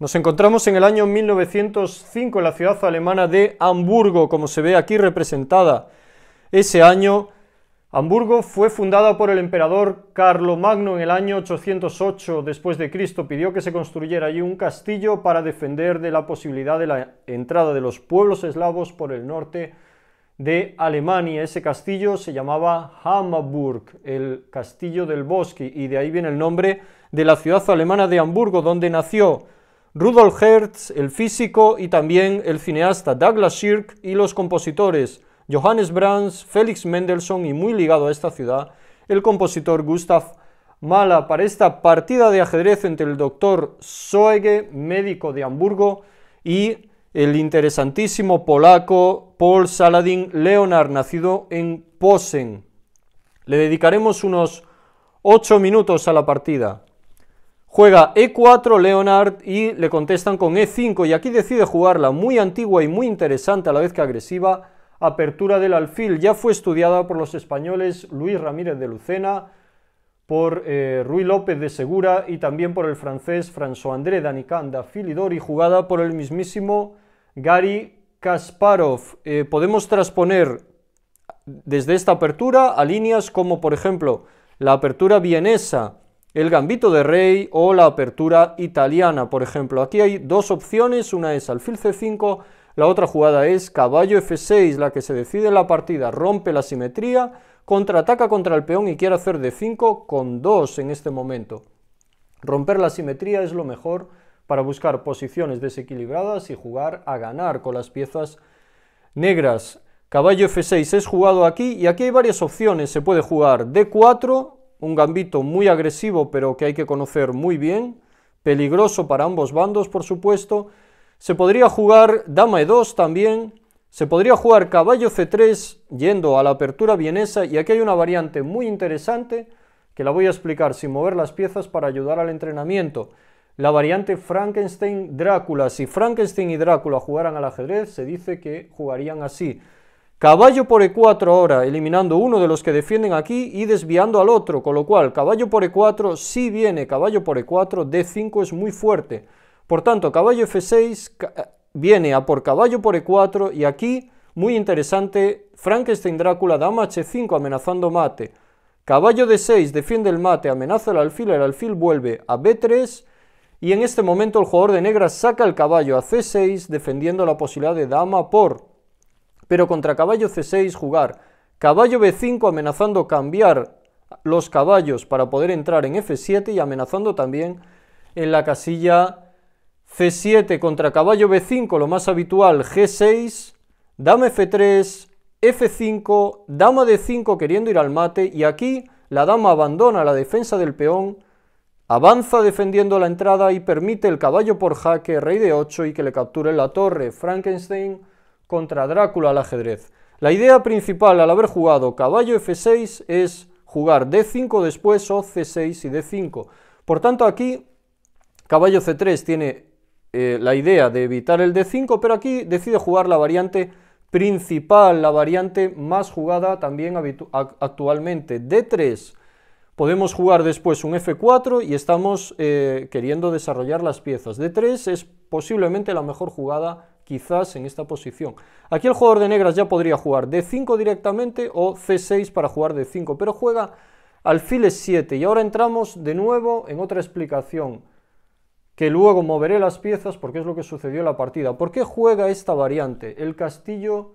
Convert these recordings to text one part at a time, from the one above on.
Nos encontramos en el año 1905 en la ciudad alemana de Hamburgo, como se ve aquí representada. Ese año, Hamburgo fue fundada por el emperador Carlomagno en el año 808 después de Cristo. Pidió que se construyera allí un castillo para defender de la posibilidad de la entrada de los pueblos eslavos por el norte de Alemania. Ese castillo se llamaba Hamburg, el castillo del bosque, y de ahí viene el nombre de la ciudad alemana de Hamburgo, donde nació. Rudolf Hertz, el físico y también el cineasta Douglas Sirk y los compositores Johannes Brahms, Felix Mendelssohn y muy ligado a esta ciudad, el compositor Gustav Mahler para esta partida de ajedrez entre el doctor Soege, médico de Hamburgo, y el interesantísimo polaco Paul Saladin Leonard, nacido en Posen. Le dedicaremos unos 8 minutos a la partida. Juega E4 Leonard y le contestan con E5 y aquí decide jugar la muy antigua y muy interesante a la vez que agresiva, apertura del alfil, ya fue estudiada por los españoles Luis Ramírez de Lucena, por eh, Rui Ruy López de Segura y también por el francés François-André Danicanda y jugada por el mismísimo Gary Kasparov. Eh, podemos transponer desde esta apertura a líneas como, por ejemplo, la apertura vienesa, el gambito de rey o la apertura italiana, por ejemplo. Aquí hay dos opciones, una es alfil c5, la otra jugada es caballo f6, la que se decide en la partida, rompe la simetría, contraataca contra el peón y quiere hacer d 5 con 2 en este momento. Romper la simetría es lo mejor para buscar posiciones desequilibradas y jugar a ganar con las piezas negras. Caballo f6 es jugado aquí y aquí hay varias opciones. Se puede jugar d4, un gambito muy agresivo pero que hay que conocer muy bien, peligroso para ambos bandos por supuesto. Se podría jugar dama e2 también, se podría jugar caballo c3 yendo a la apertura vienesa y aquí hay una variante muy interesante que la voy a explicar sin mover las piezas para ayudar al entrenamiento. La variante Frankenstein-Drácula. Si Frankenstein y Drácula jugaran al ajedrez, se dice que jugarían así. Caballo por E4 ahora, eliminando uno de los que defienden aquí y desviando al otro, con lo cual caballo por E4 sí viene, caballo por E4, D5 es muy fuerte. Por tanto, caballo F6 eh, viene a por caballo por E4 y aquí, muy interesante, Frankenstein Drácula, dama H5 amenazando mate. Caballo D6 defiende el mate, amenaza el alfil, el alfil vuelve a B3 y en este momento el jugador de negra saca el caballo a C6 defendiendo la posibilidad de dama por pero contra caballo c6 jugar caballo b5 amenazando cambiar los caballos para poder entrar en f7 y amenazando también en la casilla c7 contra caballo b5, lo más habitual, g6, dama f3, f5, dama d5 queriendo ir al mate y aquí la dama abandona la defensa del peón, avanza defendiendo la entrada y permite el caballo por jaque, rey de 8 y que le capture la torre. Frankenstein contra Drácula al ajedrez. La idea principal al haber jugado caballo f6 es jugar d5 después o c6 y d5. Por tanto aquí caballo c3 tiene eh, la idea de evitar el d5, pero aquí decide jugar la variante principal, la variante más jugada también actualmente, d3. Podemos jugar después un f4 y estamos eh, queriendo desarrollar las piezas. d3 es posiblemente la mejor jugada quizás en esta posición. Aquí el jugador de negras ya podría jugar d 5 directamente o C6 para jugar d 5, pero juega alfiles 7 y ahora entramos de nuevo en otra explicación que luego moveré las piezas porque es lo que sucedió en la partida. ¿Por qué juega esta variante? El castillo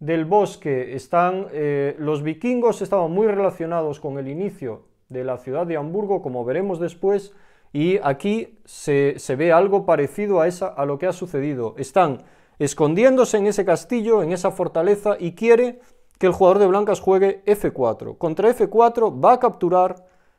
del bosque están... Eh, los vikingos estaban muy relacionados con el inicio de la ciudad de Hamburgo, como veremos después, y aquí se, ve algo parecido a, esa, a lo que ha sucedido. Están escondiéndose en ese castillo, en esa fortaleza, y quiere que el jugador de blancas juegue F4. Contra F4 va a capturar,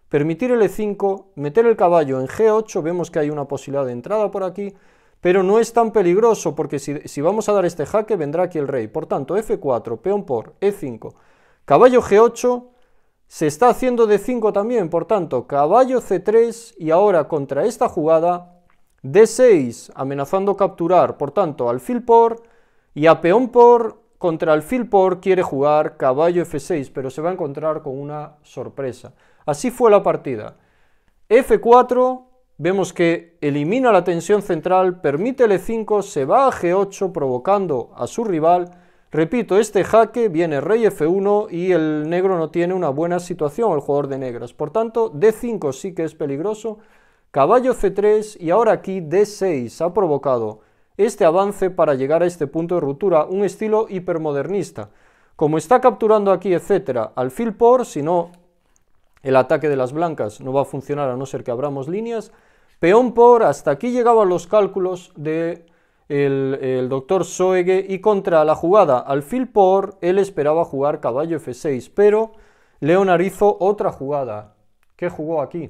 permitir el E5, meter el caballo en G8, vemos que hay una posibilidad de entrada por aquí, pero no es tan peligroso porque si, si vamos a dar este jaque vendrá aquí el rey. Por tanto, F4, peón por, E5, caballo G8, se está haciendo d 5 también, por tanto, caballo C3 y ahora contra esta jugada D6 amenazando capturar, por tanto, alfil por y a peón por contra alfil por quiere jugar caballo F6, pero se va a encontrar con una sorpresa. Así fue la partida. F4, vemos que elimina la tensión central, permite el e 5 se va a G8 provocando a su rival Repito, este jaque viene rey f1 y el negro no tiene una buena situación, el jugador de negras. Por tanto, d5 sí que es peligroso, caballo c3 y ahora aquí d6 ha provocado este avance para llegar a este punto de ruptura, un estilo hipermodernista. Como está capturando aquí, etcétera, alfil por, si no el ataque de las blancas no va a funcionar a no ser que abramos líneas, peón por, hasta aquí llegaban los cálculos de el, doctor Soege y contra la jugada al alfil por, él esperaba jugar caballo f6, pero Leonard hizo otra jugada. ¿Qué jugó aquí?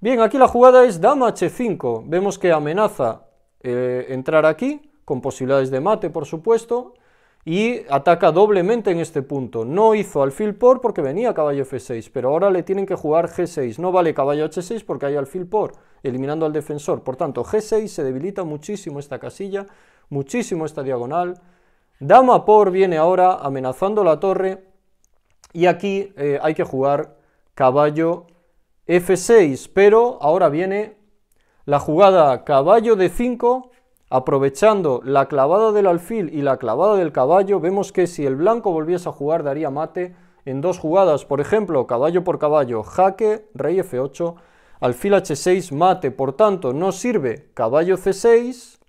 Bien, aquí la jugada es dama h5. Vemos que amenaza eh, entrar aquí, con posibilidades de mate, por supuesto y ataca doblemente en este punto. No hizo alfil por porque venía caballo f6, pero ahora le tienen que jugar g6. No vale caballo h6 porque hay alfil por, eliminando al defensor. Por tanto, g6 se debilita muchísimo esta casilla, muchísimo esta diagonal. Dama por viene ahora amenazando la torre y aquí eh, hay que jugar caballo f6, pero ahora viene la jugada caballo d5 Aprovechando la clavada del alfil y la clavada del caballo, vemos que si el blanco volviese a jugar daría mate en dos jugadas, por ejemplo, caballo por caballo, jaque, rey f8, alfil h6, mate, por tanto, no sirve caballo c6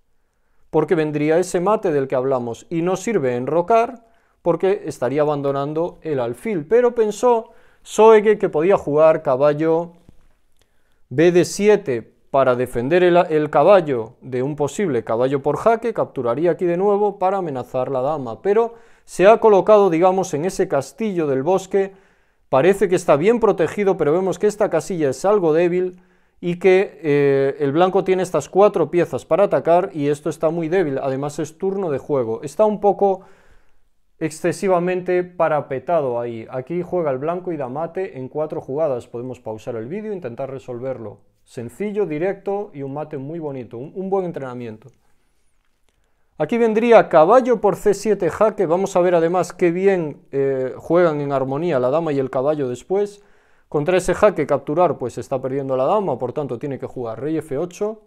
porque vendría ese mate del que hablamos y no sirve enrocar porque estaría abandonando el alfil, pero pensó Soege que podía jugar caballo b de 7 para defender el, caballo de un posible caballo por jaque, capturaría aquí de nuevo para amenazar la dama, pero se ha colocado, digamos, en ese castillo del bosque, parece que está bien protegido, pero vemos que esta casilla es algo débil y que eh, el blanco tiene estas cuatro piezas para atacar y esto está muy débil, además es turno de juego, está un poco excesivamente parapetado ahí, aquí juega el blanco y da mate en cuatro jugadas, podemos pausar el vídeo e intentar resolverlo. Sencillo, directo y un mate muy bonito. Un, buen entrenamiento. Aquí vendría caballo por c7 jaque. Vamos a ver además qué bien eh, juegan en armonía la dama y el caballo después. Contra ese jaque capturar, pues está perdiendo la dama, por tanto tiene que jugar rey f8.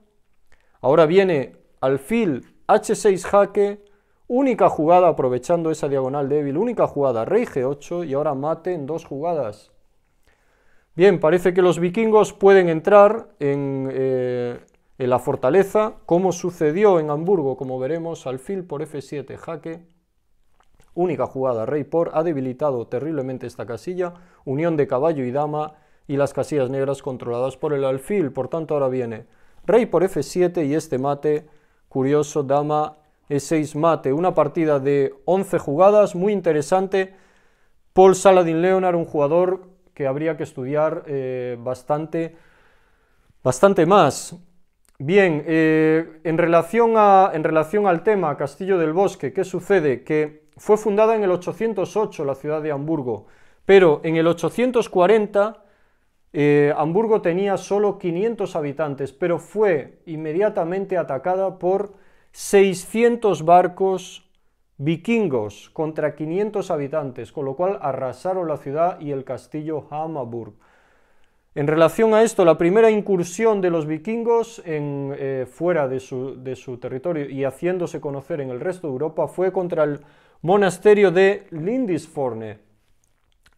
Ahora viene alfil h6 jaque, única jugada aprovechando esa diagonal débil, única jugada rey g8 y ahora mate en dos jugadas. Bien, parece que los vikingos pueden entrar eh, en, la fortaleza, como sucedió en Hamburgo, como veremos, alfil por F7, jaque, única jugada, rey por, ha debilitado terriblemente esta casilla, unión de caballo y dama y las casillas negras controladas por el alfil, por tanto ahora viene rey por F7 y este mate, curioso, dama E6 mate, una partida de 11 jugadas, muy interesante, Paul Saladin Leonard, un jugador que habría que estudiar eh, bastante, bastante más. Bien, eh, en, relación en relación al tema Castillo del Bosque, ¿qué sucede? Que fue fundada en el 808 la ciudad de Hamburgo, pero en el 840 eh, Hamburgo tenía solo 500 habitantes, pero fue inmediatamente atacada por 600 barcos vikingos contra 500 habitantes, con lo cual arrasaron la ciudad y el castillo Hamburg. En relación a esto, la primera incursión de los vikingos eh, fuera de su, territorio y haciéndose conocer en el resto de Europa fue contra el monasterio de Lindisfarne,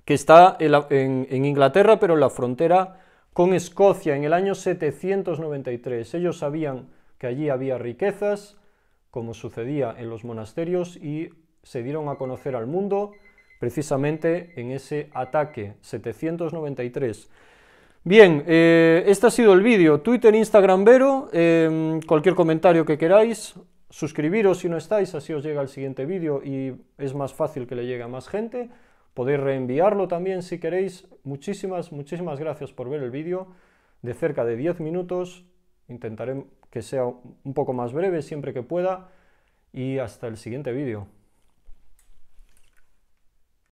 que está en Inglaterra, pero en la frontera con Escocia, en el año 793. Ellos sabían que allí había riquezas, como sucedía en los monasterios y se dieron a conocer al mundo precisamente en ese ataque 793. Bien, eh, este ha sido el vídeo. Twitter, Instagram, Vero. Eh, cualquier comentario que queráis, suscribiros si no estáis, así os llega el siguiente vídeo y es más fácil que le llegue a más gente. Podéis reenviarlo también si queréis. Muchísimas, muchísimas gracias por ver el vídeo de cerca de 10 minutos. Intentaré que sea un poco más breve siempre que pueda y hasta el siguiente vídeo.